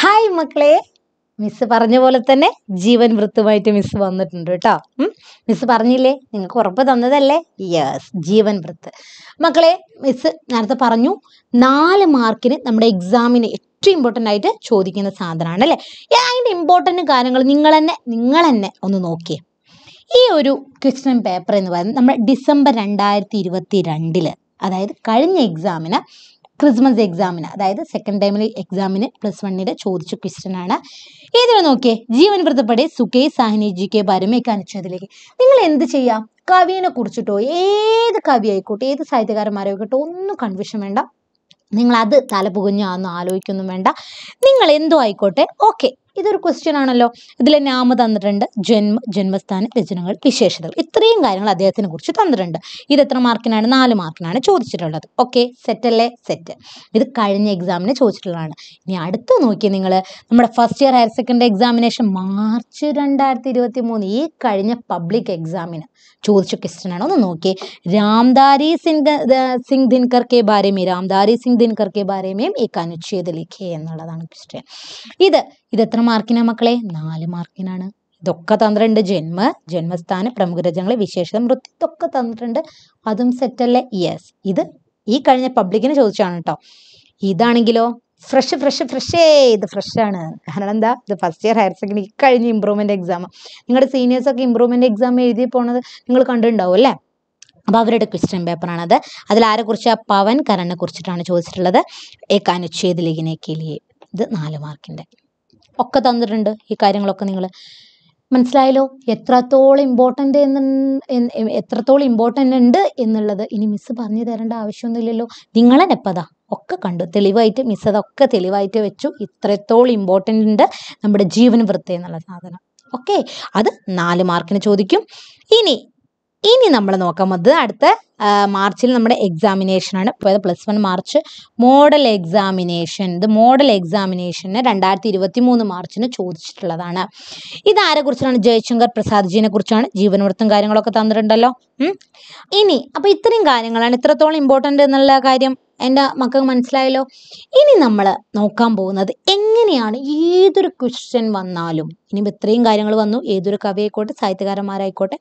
hi മക്കളെ miss പറഞ്ഞ പോലെ തന്നെ ജീവൻ വൃത്തുമായിട്ട് മിസ് വന്നിട്ടുണ്ട് കേട്ടോ മിസ് പറഞ്ഞില്ലേ നിങ്ങൾക്ക് ഉറപ്പ് തന്നതല്ലേ യെസ് ജീവൻ വൃത്ത് മക്കളെ മിസ് നേരത്തെ പറഞ്ഞു നാല് മാർക്കിന് നമ്മുടെ എക്സാമിന് ഏറ്റവും ഇമ്പോർട്ടൻ്റ് ആയിട്ട് ചോദിക്കുന്ന സാധനമാണ് അല്ലേ അതിൻ്റെ ഇമ്പോർട്ടൻ്റ് കാര്യങ്ങൾ നിങ്ങൾ തന്നെ നിങ്ങൾ തന്നെ ഒന്ന് നോക്കിയേ ഈ ഒരു ക്വസ്റ്റ്യൻ പേപ്പർ എന്ന് പറയുന്നത് നമ്മൾ ഡിസംബർ രണ്ടായിരത്തി ഇരുപത്തി രണ്ടില് അതായത് കഴിഞ്ഞ എക്സാമിന് ക്രിസ്മസ് എക്സാമിന് അതായത് സെക്കൻഡ് ടൈമിലെ എക്സാമിന് പ്ലസ് വണ്ണിന്റെ ചോദിച്ച ക്വസ്റ്റ്യൻ ആണ് ഇതിൽ നോക്കിയേ ജീവൻ വൃത്തപ്പെടെ സുഖേ സാഹിനി ജി കെ ബാരമേ കാണിച്ചതിലേക്ക് നിങ്ങൾ എന്ത് ചെയ്യാം കവിനെ കുറിച്ചിട്ടോ ഏത് കവി ആയിക്കോട്ടെ ഏത് സാഹിത്യകാരന്മാരായിക്കോട്ടെ ഒന്നും കൺഫ്യൂഷൻ വേണ്ട നിങ്ങൾ അത് തലപുകഞ്ഞാന്ന് ആലോചിക്കൊന്നും വേണ്ട നിങ്ങൾ എന്തോ ആയിക്കോട്ടെ ഓക്കെ ഇതൊരു ക്വസ്റ്റ്യൻ ആണല്ലോ ഇതിൽ നാമ തന്നിട്ടുണ്ട് ജന്മ ജന്മസ്ഥാന രചനകൾ വിശേഷതകൾ ഇത്രയും കാര്യങ്ങൾ അദ്ദേഹത്തിനെ കുറിച്ച് തന്നിട്ടുണ്ട് ഇത് എത്ര മാർക്കിനാണ് നാല് മാർക്കിനാണ് ചോദിച്ചിട്ടുള്ളത് ഓക്കെ അല്ലേ സെറ്റ് ഇത് കഴിഞ്ഞ എക്സാമിന് ചോദിച്ചിട്ടുള്ളതാണ് ഇനി അടുത്ത് നോക്കി നിങ്ങൾ നമ്മുടെ first year higher secondary examination March രണ്ടായിരത്തി ഇരുപത്തി മൂന്ന് ഈ കഴിഞ്ഞ പബ്ലിക് എക്സാമിന് ചോദിച്ച ക്വസ്റ്റ്യൻ ആണോ ഒന്ന് നോക്കി രാംദാരി സിംഗ് സിംഗ് ദിൻകർ കെ ബാരേമേ രാംദാരി സിംഗ് ദിൻകർ കെ ഈ കനുച്ഛേദ ലിഖേ എന്നുള്ളതാണ് ക്വസ്റ്റ്യൻ ഇത് ഇത് എത്ര മാർക്കിനാ മക്കളെ നാല് മാർക്കിനാണ് ഇതൊക്കെ തന്ത്രണ്ട് ജന്മ ജന്മസ്ഥാന പ്രമുഖരജങ്ങളെ വിശേഷത മൃത്യു ഇതൊക്കെ തന്നിട്ടുണ്ട് അതും സെറ്റല്ലേ യെസ് ഇത് ഈ കഴിഞ്ഞ പബ്ലിക്കിന് ചോദിച്ചാണ് കേട്ടോ ഇതാണെങ്കിലോ ഫ്രഷ് ഫ്രഷ് ഫ്രഷേ ഇത് ഫ്രഷാണ് കാരണം എന്താ ഇത് ഫസ്റ്റ് ഇയർ ഹയർ സെക്കൻഡറി കഴിഞ്ഞ ഇമ്പ്രൂവ്മെന്റ് എക്സാം നിങ്ങളുടെ സീനിയേഴ്സൊക്കെ ഇമ്പ്രൂവ്മെന്റ് എക്സാം എഴുതി പോണത് നിങ്ങൾ കണ്ടിട്ടുണ്ടാവും അല്ലേ അപ്പോൾ അവരുടെ ക്വസ്റ്റ്യൻ അത് അതിൽ ആരെക്കുറിച്ച് പവൻ കരണിനെ കുറിച്ചിട്ടാണ് ചോദിച്ചിട്ടുള്ളത് ഏക അനുച്ഛേദ ലിഖിനെ കെലിയെ ഇത് നാല് മാർക്കിന്റെ ഒക്കെ തന്നിട്ടുണ്ട് ഈ കാര്യങ്ങളൊക്കെ നിങ്ങൾ മനസ്സിലായല്ലോ എത്രത്തോളം ഇമ്പോർട്ടൻ്റ് എന്ന് എത്രത്തോളം ഇമ്പോർട്ടൻ്റ് ഉണ്ട് എന്നുള്ളത് ഇനി മിസ്സ് പറഞ്ഞു തരേണ്ട ആവശ്യമൊന്നുമില്ലല്ലോ നിങ്ങൾ ഒക്കെ കണ്ടു തെളിവായിട്ട് മിസ് അതൊക്കെ തെളിവായിട്ട് വെച്ചു ഇത്രത്തോളം ഇമ്പോർട്ടൻ്റ് ഉണ്ട് നമ്മുടെ ജീവൻ വൃത്തി എന്നുള്ള സാധനം ഓക്കെ അത് നാല് മാർക്കിന് ചോദിക്കും ഇനി ഇനി നമ്മൾ നോക്കാം അത് അടുത്ത മാർച്ചിൽ നമ്മുടെ എക്സാമിനേഷനാണ് plus one March model examination ഇത് മോഡൽ എക്സാമിനേഷന് രണ്ടായിരത്തി ഇരുപത്തി മൂന്ന് മാർച്ചിന് ചോദിച്ചിട്ടുള്ളതാണ് ഇതാരെക്കുറിച്ചാണ് ജയശങ്കർ പ്രസാദ്ജിനെ കുറിച്ചാണ് ജീവനവൃത്തം കാര്യങ്ങളൊക്കെ തന്നിട്ടുണ്ടല്ലോ ഇനി അപ്പോൾ ഇത്രയും കാര്യങ്ങളാണ് ഇത്രത്തോളം ഇമ്പോർട്ടൻ്റ് എന്നുള്ള കാര്യം എൻ്റെ മക്കൾക്ക് മനസ്സിലായല്ലോ ഇനി നമ്മൾ നോക്കാൻ പോകുന്നത് എങ്ങനെയാണ് ഏതൊരു ക്വസ്റ്റ്യൻ വന്നാലും ഇനി ഇത്രയും കാര്യങ്ങൾ വന്നു ഏതൊരു കവിയായിക്കോട്ടെ സാഹിത്യകാരന്മാരായിക്കോട്ടെ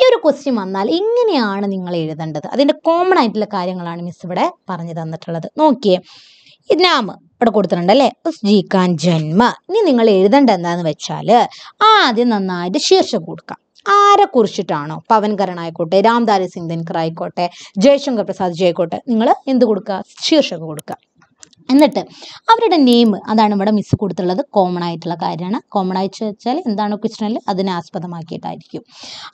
ഈ ഒരു ക്വസ്റ്റ്യൻ വന്നാൽ എങ്ങനെയാണ് നിങ്ങൾ എഴുതേണ്ടത് കണ്ടത് അതിൻ്റെ കോമൺ ആയിട്ടുള്ള കാര്യങ്ങളാണ് മിസ് ഇവിടെ പറഞ്ഞു തന്നിട്ടുള്ളത് നോക്കിയേ നാം ഇവിടെ കൊടുത്തിട്ടുണ്ട് അല്ലേ ഉസ്ജീക്കാൻ ജന്മ ഇനി നിങ്ങൾ എഴുതേണ്ട എന്താന്ന് വെച്ചാൽ ആദ്യം നന്നായിട്ട് ശീർഷകം കൊടുക്കാം ആരെ കുറിച്ചിട്ടാണോ പവൻ കരൺ ആയിക്കോട്ടെ രാംദാരി സിംഗ് ദൻകർ ആയിക്കോട്ടെ ജയശങ്കർ പ്രസാദ് ജി ആയിക്കോട്ടെ നിങ്ങൾ എന്ത് കൊടുക്കുക ശീർഷകം കൊടുക്കുക എന്നിട്ട് അവരുടെ നെയിം അതാണ് ഇവിടെ മിസ് കൊടുത്തുള്ളത് കോമൺ ആയിട്ടുള്ള കാര്യമാണ് കോമൺ ആയിട്ട് വെച്ചാൽ എന്താണോ ക്വസ്റ്റനിൽ അതിനെ ആസ്പദമാക്കിയിട്ടായിരിക്കും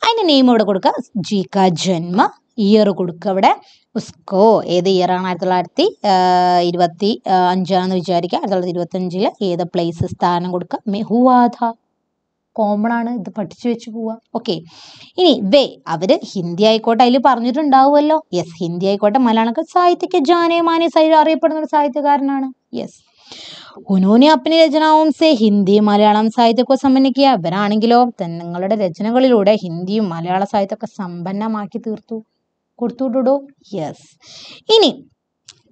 അതിൻ്റെ നെയിം ഇവിടെ കൊടുക്കുക ജി ജന്മ ഇയർ കൊടുക്കുക അവിടെ ഉസ്കോ ഏത് ഇയറാണ് ആയിരത്തി തൊള്ളായിരത്തി ഇരുപത്തി അഞ്ചാണെന്ന് വിചാരിക്കുക ആയിരത്തി തൊള്ളായിരത്തി ഇരുപത്തഞ്ചിൽ ഏത് പ്ലേസ് സ്ഥാനം കൊടുക്കുക മെഹുവാധ കോമൺ ആണ് ഇത് പഠിച്ചു വെച്ച് പോവുക ഓക്കെ ഇനി വേ അവർ ഹിന്ദി ആയിക്കോട്ടെ അതിൽ പറഞ്ഞിട്ടുണ്ടാവുമല്ലോ യെസ് ഹിന്ദി ആയിക്കോട്ടെ മലയാളക്ക് സാഹിത്യക്ക് ജാനേ സൈഡ് അറിയപ്പെടുന്ന ഒരു സാഹിത്യകാരനാണ് യെസ് ഉനോനെ അപ്പനി രചനാവും സേ ഹിന്ദി മലയാളം സാഹിത്യമൊക്കെ സമ്പന്നക്കുക ഇവരാണെങ്കിലോ നിങ്ങളുടെ രചനകളിലൂടെ ഹിന്ദിയും മലയാള സാഹിത്യമൊക്കെ സമ്പന്നമാക്കി തീർത്തു കൊടുത്തുവിടോ യെസ് ഇനി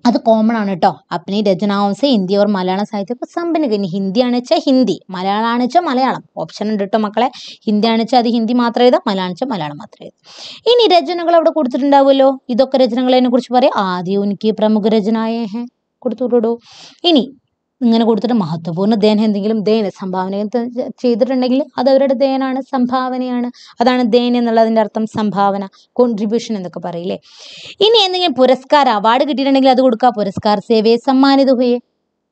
അത് കോമൺ ആണ് കേട്ടോ അപ്പനി രചനാവംസ ഹിന്ദി ഓർ മലയാളം സാഹിത്യം സമ്പന്നക ഇനി ഹിന്ദി ആണെച്ചാൽ ഹിന്ദി മലയാളം ആണെച്ചാൽ മലയാളം ഓപ്ഷൻ ഉണ്ട് കേട്ടോ മക്കളെ ഹിന്ദി ആണെച്ചാൽ അത് ഹിന്ദി മാത്രം എഴുതാം മലയാളം വെച്ചാൽ മലയാളം മാത്രം എഴുതാം ഇനി രചനകൾ അവിടെ കൊടുത്തിട്ടുണ്ടാവുമല്ലോ ഇതൊക്കെ രചനകളെ കുറിച്ച് പറയാം ആദ്യം എനിക്ക് പ്രമുഖ രചനയെ കൊടുത്തുവിടൂ ഇനി ഇങ്ങനെ കൊടുത്തിട്ട് മഹത്വപൂർണ്ണ ദേന എന്തെങ്കിലും ദേന സംഭാവന ചെയ്തിട്ടുണ്ടെങ്കിൽ അത് അവരുടെ ദേനാണ് സംഭാവനയാണ് അതാണ് ദേന എന്നുള്ളതിൻ്റെ അർത്ഥം സംഭാവന കോൺട്രിബ്യൂഷൻ എന്നൊക്കെ പറയില്ലേ ഇനി എന്തെങ്കിലും പുരസ്കാര അവാർഡ് കിട്ടിയിട്ടുണ്ടെങ്കിൽ അത് കൊടുക്കുക പുരസ്കാർ സേവയെ സമ്മാനിത ഹുയെ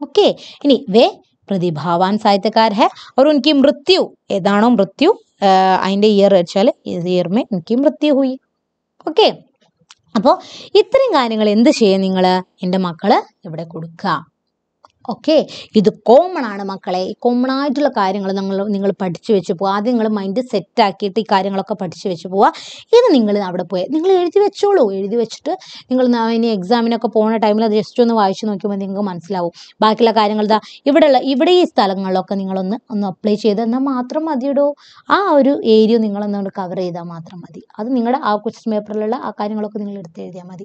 ഓക്കെ ഇനി വേ പ്രതിഭാവാൻ സാഹിത്യക്കാർ ഹെ അവർ എനിക്ക് മൃത്യു ഏതാണോ മൃത്യു അതിൻ്റെ ഇയർ വെച്ചാൽ ഇയർ മേ എനിക്ക് മൃത്യു ഹുയി ഓക്കെ അപ്പോൾ ഇത്തരം കാര്യങ്ങൾ എന്ത് ചെയ്യും നിങ്ങൾ എൻ്റെ മക്കൾ ഇവിടെ കൊടുക്കുക ഓക്കെ ഇത് കോമൺ ആണ് മക്കളെ കോമൺ ആയിട്ടുള്ള കാര്യങ്ങൾ നിങ്ങൾ നിങ്ങൾ പഠിച്ചു വെച്ച് പോവുക ആദ്യം നിങ്ങൾ മൈൻഡ് സെറ്റ് ആക്കിയിട്ട് ഈ കാര്യങ്ങളൊക്കെ പഠിച്ചു വെച്ച് പോവുക ഇത് നിങ്ങൾ അവിടെ പോയി നിങ്ങൾ എഴുതി വെച്ചോളൂ എഴുതി വെച്ചിട്ട് നിങ്ങൾ ഇനി എക്സാമിനൊക്കെ പോകുന്ന ടൈമിൽ അത് ജസ്റ്റ് ഒന്ന് വായിച്ചു നോക്കുമ്പോൾ നിങ്ങൾക്ക് മനസ്സിലാവും ബാക്കിയുള്ള കാര്യങ്ങൾ ഇതാ ഇവിടെയുള്ള ഇവിടെ ഈ സ്ഥലങ്ങളിലൊക്കെ നിങ്ങളൊന്ന് ഒന്ന് അപ്ലൈ ചെയ്ത് എന്നാൽ മാത്രം മതിയിടോ ആ ഒരു ഏരിയ നിങ്ങളൊന്ന് കവർ ചെയ്താൽ മാത്രം മതി അത് നിങ്ങളുടെ ആ ക്വസ്റ്റ്യൻ പേപ്പറിലുള്ള ആ കാര്യങ്ങളൊക്കെ നിങ്ങൾ എടുത്ത് എഴുതിയാൽ മതി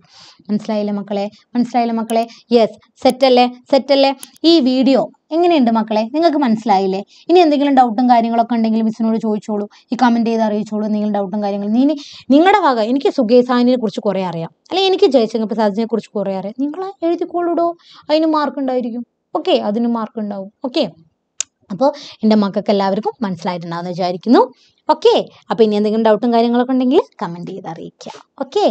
മനസ്സിലായില്ലേ മക്കളെ മനസ്സിലായില്ലേ മക്കളെ യെസ് സെറ്റല്ലേ സെറ്റല്ലേ ഈ വീഡിയോ എങ്ങനെയുണ്ട് മക്കളെ നിങ്ങൾക്ക് മനസ്സിലായില്ലേ ഇനി എന്തെങ്കിലും ഡൗട്ടും കാര്യങ്ങളൊക്കെ ഉണ്ടെങ്കിൽ മിസ്സിനോട് ചോദിച്ചോളൂ ഈ കമൻറ്റ് ചെയ്ത് അറിയിച്ചോളൂ എന്തെങ്കിലും ഡൗട്ടും കാര്യങ്ങളും ഇനി നിങ്ങളുടെ ഭാഗം എനിക്ക് സുഗേസാനിനെ കുറിച്ച് കുറേ അറിയാം അല്ലെങ്കിൽ എനിക്ക് ജയശങ്കർ പ്രസാദിനെ കുറിച്ച് കുറേ അറിയാം നിങ്ങൾ എഴുതിക്കോളൂടോ അതിന് മാർക്ക് ഉണ്ടായിരിക്കും ഓക്കെ അതിന് മാർക്ക് ഉണ്ടാവും ഓക്കെ അപ്പോൾ എൻ്റെ മക്കൾക്ക് എല്ലാവർക്കും മനസ്സിലായിട്ടുണ്ടാവുമെന്ന് വിചാരിക്കുന്നു ഓക്കെ അപ്പോൾ ഇനി എന്തെങ്കിലും ഡൗട്ടും കാര്യങ്ങളൊക്കെ ഉണ്ടെങ്കിൽ കമൻറ്റ് ചെയ്ത് അറിയിക്കുക ഓക്കെ